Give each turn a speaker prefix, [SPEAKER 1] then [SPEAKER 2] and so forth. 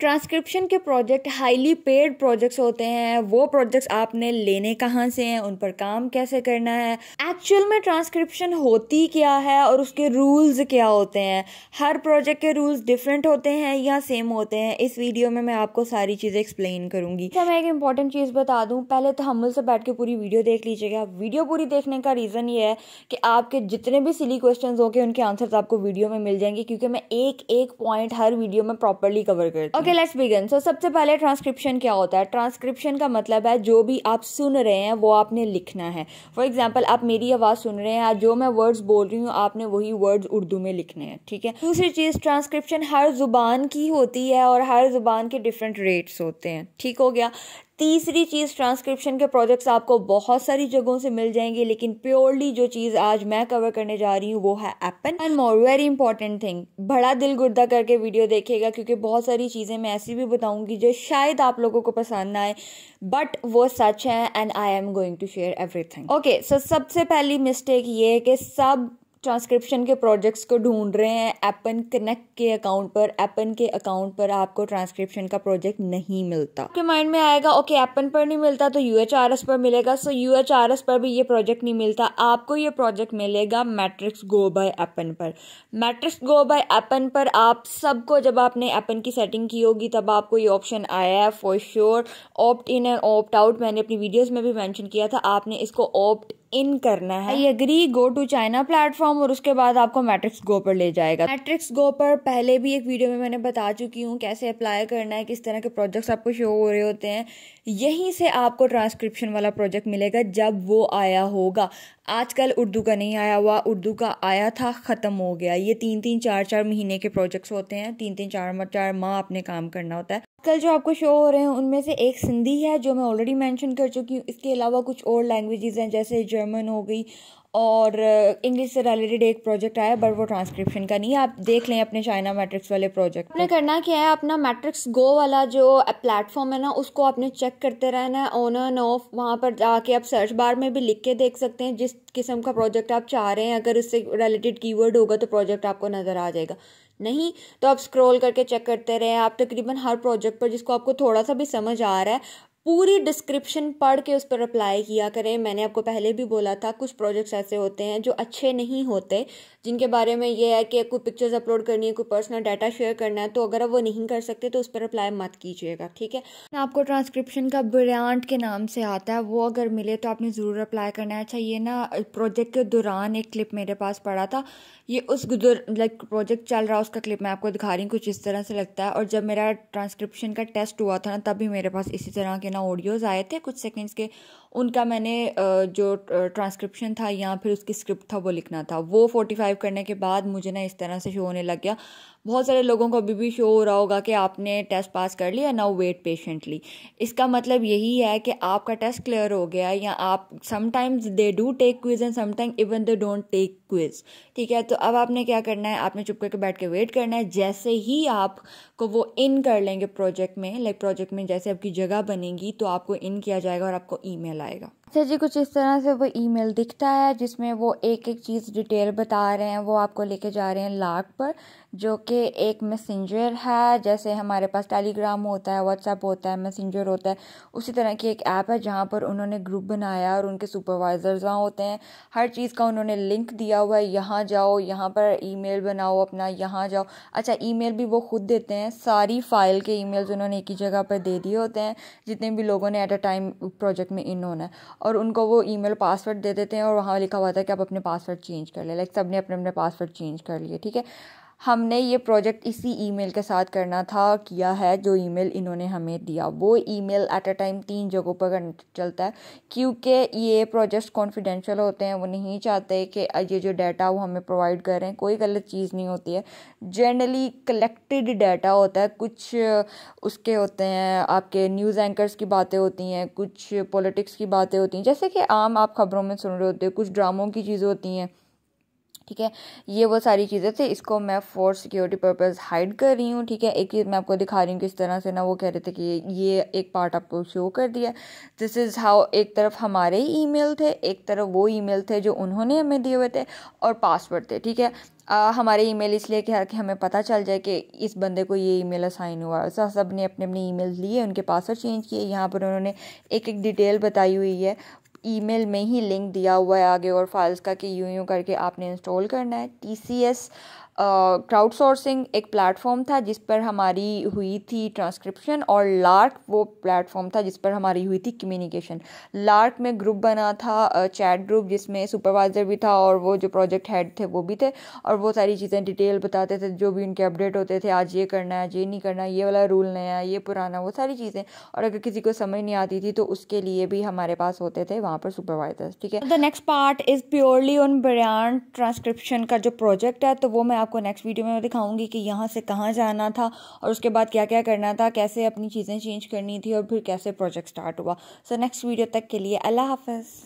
[SPEAKER 1] Transcription के project highly paid projects होते हैं वो प्रोजेक्ट्स आपने लेने कहाँ से हैं उन पर काम कैसे करना है एक्चुअल में ट्रांसक्रिप्शन होती क्या है और उसके रूल्स क्या होते हैं हर प्रोजेक्ट के रूल्स डिफरेंट होते हैं या सेम होते हैं इस वीडियो में मैं आपको सारी चीज़ें एक्सप्लेन करूँगी तो मैं एक इंपॉर्टेंट चीज़ बता दूँ पहले तो हमल से बैठ के पूरी वीडियो देख लीजिएगा वीडियो पूरी देखने का रीज़न ये है कि आपके जितने भी सिली क्वेश्चन होंगे उनके आंसर्स आपको वीडियो में मिल जाएंगे क्योंकि मैं एक एक पॉइंट हर वीडियो में प्रॉपरली कवर करती हूँ ओके लेट्स बिगिन सो सबसे पहले ट्रांसक्रिप्शन क्या होता है ट्रांसक्रिप्शन का मतलब है जो भी आप सुन रहे हैं वो आपने लिखना है फॉर एग्जाम्पल आप मेरी आवाज़ सुन रहे हैं जो मैं वर्ड्स बोल रही हूँ आपने वही वर्ड्स उर्दू में लिखने हैं ठीक है दूसरी चीज़ ट्रांसक्रिप्शन हर जुबान की होती है और हर जुबान के डिफरेंट रेट्स होते हैं ठीक हो गया तीसरी चीज़ ट्रांसक्रिप्शन के प्रोजेक्ट्स आपको बहुत सारी जगहों से मिल जाएंगे लेकिन प्योरली जो चीज़ आज मैं कवर करने जा रही हूँ वो है upon and more very important thing बड़ा दिल गुर्दा करके वीडियो देखेगा क्योंकि बहुत सारी चीज़ें मैं ऐसी भी बताऊँगी जो शायद आप लोगों को पसंद ना आए बट वो सच है and I am going to share everything okay so सबसे पहली मिस्टेक ये है कि सब ट्रांसक्रिप्शन के प्रोजेक्ट्स को ढूंढ रहे हैं एपन कनेक्ट के अकाउंट पर एपन के अकाउंट पर आपको ट्रांसक्रिप्शन का प्रोजेक्ट नहीं मिलता आपके माइंड में आएगा ओके एपन पर नहीं मिलता तो यू पर मिलेगा सो यूएचआरएस पर भी ये प्रोजेक्ट नहीं मिलता आपको ये प्रोजेक्ट मिलेगा मैट्रिक्स गो बाय एपन पर मैट्रिक्स गो बाय एपन पर आप सबको जब आपने एपन की सेटिंग की होगी तब आपको ये ऑप्शन आया है for sure opt in and opt out मैंने अपनी वीडियोज़ में भी मैंशन किया था आपने इसको ऑप्ट इन करना है I agree go to China platform और उसके बाद आपको मैट्रिक्स गो पर ले जाएगा मैट्रिक्स गो पर पहले भी एक वीडियो में मैंने बता चुकी हूँ कैसे अप्लाई करना है किस तरह के प्रोजेक्ट्स आपको शो हो रहे होते हैं यहीं से आपको ट्रांसक्रिप्शन वाला प्रोजेक्ट मिलेगा जब वो आया होगा आजकल उर्दू का नहीं आया हुआ उर्दू का आया था ख़त्म हो गया ये तीन तीन चार चार महीने के प्रोजेक्ट्स होते हैं तीन तीन चार चार माह आपने काम करना होता है कल जो आपको शो हो रहे हैं उनमें से एक सिंधी है जो मैं ऑलरेडी मेंशन कर चुकी हूँ इसके अलावा कुछ और लैंग्वेजेस हैं जैसे जर्मन हो गई और इंग्लिश uh, से रिलेटेड एक प्रोजेक्ट आया बट वो ट्रांसक्रिप्शन का नहीं है आप देख लें अपने चाइना मैट्रिक्स वाले प्रोजेक्ट आपने करना क्या है अपना मैट्रिक्स गो वाला जो प्लेटफॉर्म uh, है ना उसको आपने चेक करते रहना है ऑन एंड ऑफ वहाँ पर जाके आप सर्च बार में भी लिख के देख सकते हैं जिस किस्म का प्रोजेक्ट आप चाह रहे हैं अगर उससे रिलेटेड की होगा तो प्रोजेक्ट आपको नज़र आ जाएगा नहीं तो आप स्क्रॉल करके चेक करते रहे आप तकरीबन हर प्रोजेक्ट पर जिसको आपको थोड़ा सा भी समझ आ रहा है पूरी डिस्क्रिप्शन पढ़ के उस पर अप्लाई किया करें मैंने आपको पहले भी बोला था कुछ प्रोजेक्ट्स ऐसे होते हैं जो अच्छे नहीं होते जिनके बारे में ये है कि कोई पिक्चर्स अपलोड करनी है कोई पर्सनल डाटा शेयर करना है तो अगर आप वो नहीं कर सकते तो उस पर अप्लाई मत कीजिएगा ठीक है आपको ट्रांसक्रिप्शन का ब्रांड के नाम से आता है वो अगर मिले तो आपने ज़रूर अप्लाई करना है अच्छा ये ना प्रोजेक्ट के दौरान एक क्लिप मेरे पास पड़ा था ये उस लाइक प्रोजेक्ट चल रहा है उसका क्लिप मैं आपको दिखा रही हूँ कुछ इस तरह से लगता है और जब मेरा ट्रांसक्रिप्शन का टेस्ट हुआ था ना तभी मेरे पास इसी तरह के ना ऑडियोज़ आए थे कुछ सेकेंड्स के उनका मैंने जो ट्रांसक्रिप्शन था या फिर उसकी स्क्रिप्ट था वो लिखना था वो फोर्टी फाइव करने के बाद मुझे ना इस तरह से शो होने लग गया बहुत सारे लोगों को अभी भी शो हो रहा होगा कि आपने टेस्ट पास कर लिया नाउ वेट पेशेंटली इसका मतलब यही है कि आपका टेस्ट क्लियर हो गया या आप sometimes they do take quiz and sometime even they don't take quiz ठीक है तो अब आपने क्या करना है आपने चुप करके बैठ के वेट करना है जैसे ही आपको वो इन कर लेंगे प्रोजेक्ट में लाइक प्रोजेक्ट में जैसे आपकी जगह बनेगी तो आपको इन किया जाएगा और आपको ई Leiger. सर जी कुछ इस तरह से वो ईमेल दिखता है जिसमें वो एक एक चीज़ डिटेल बता रहे हैं वो आपको लेके जा रहे हैं लाख पर जो कि एक मैसेंजर है जैसे हमारे पास टेलीग्राम होता है व्हाट्सएप होता है मैसेंजर होता है उसी तरह की एक ऐप है जहाँ पर उन्होंने ग्रुप बनाया और उनके सुपरवाइज़र्स वहाँ होते हैं हर चीज़ का उन्होंने लिंक दिया हुआ है यहाँ जाओ यहाँ पर ई बनाओ अपना यहाँ जाओ अच्छा ई भी वो खुद देते हैं सारी फ़ाइल के ई उन्होंने एक ही जगह पर दे दिए होते हैं जितने भी लोगों ने एट अ टाइम प्रोजेक्ट में इन होना है और उनको वो मेल पासवर्ड दे देते हैं और वहाँ लिखा हुआ था कि आप अपने पासवर्ड चेंज कर लें लाइक सब ने अपने अपने पासवर्ड चेंज कर लिए ठीक है हमने ये प्रोजेक्ट इसी ईमेल के साथ करना था किया है जो ईमेल इन्होंने हमें दिया वो ईमेल एट अ टाइम तीन जगहों पर चलता है क्योंकि ये प्रोजेक्ट्स कॉन्फिडेंशियल होते हैं वो नहीं चाहते कि ये जो डाटा वो हमें प्रोवाइड कर रहे हैं कोई गलत चीज़ नहीं होती है जनरली कलेक्टेड डाटा होता है कुछ उसके होते हैं आपके न्यूज़ एंकर्स की बातें होती हैं कुछ पॉलिटिक्स की बातें होती हैं जैसे कि आम आप खबरों में सुन रहे होते हैं कुछ ड्रामों की चीज़ें होती हैं ठीक है ये वो सारी चीज़ें थी इसको मैं फॉर सिक्योरिटी पर्पज़ हाइड कर रही हूँ ठीक है एक चीज़ मैं आपको दिखा रही हूँ किस तरह से ना वो कह रहे थे कि ये एक पार्ट आपको शो कर दिया दिस इज़ हाउ एक तरफ हमारे ही मेल थे एक तरफ वो मेल थे जो उन्होंने हमें दिए हुए थे और पासवर्ड थे ठीक है आ, हमारे ईमेल इसलिए क्या कि हमें पता चल जाए कि इस बंदे को ये ईमेल असाइन हुआ है सब ने अपने अपने ईमेल लिए उनके पासवर्ड चेंज किए यहाँ पर उन्होंने एक एक डिटेल बताई हुई है ईमेल में ही लिंक दिया हुआ है आगे और फाइल्स का कि यूं यूं करके आपने इंस्टॉल करना है T C S crowdsourcing एक प्लेटफॉर्म था जिस पर हमारी हुई थी ट्रांसक्रिप्शन और लार्क वो प्लेटफॉर्म था जिस पर हमारी हुई थी कम्युनिकेशन लार्क में ग्रुप बना था चैट ग्रुप जिसमें सुपरवाइज़र भी था और वो जो प्रोजेक्ट हेड थे वो भी थे और वो सारी चीज़ें डिटेल बताते थे जो भी उनके अपडेट होते थे आज ये करना है आज ये नहीं करना ये वाला रूल नया ये पुराना वो सारी चीज़ें और अगर किसी को समझ नहीं आती थी तो उसके लिए भी हमारे पास होते थे वहाँ पर सुपरवाइजर्स ठीक है the next part is purely on बयान ट्रांसक्रिप्शन का जो प्रोजेक्ट है तो वो मैं आप आपको नेक्स्ट वीडियो में दिखाऊंगी कि यहाँ से कहाँ जाना था और उसके बाद क्या क्या करना था कैसे अपनी चीज़ें चेंज करनी थी और फिर कैसे प्रोजेक्ट स्टार्ट हुआ सो नेक्स्ट वीडियो तक के लिए अल्लाह हाफ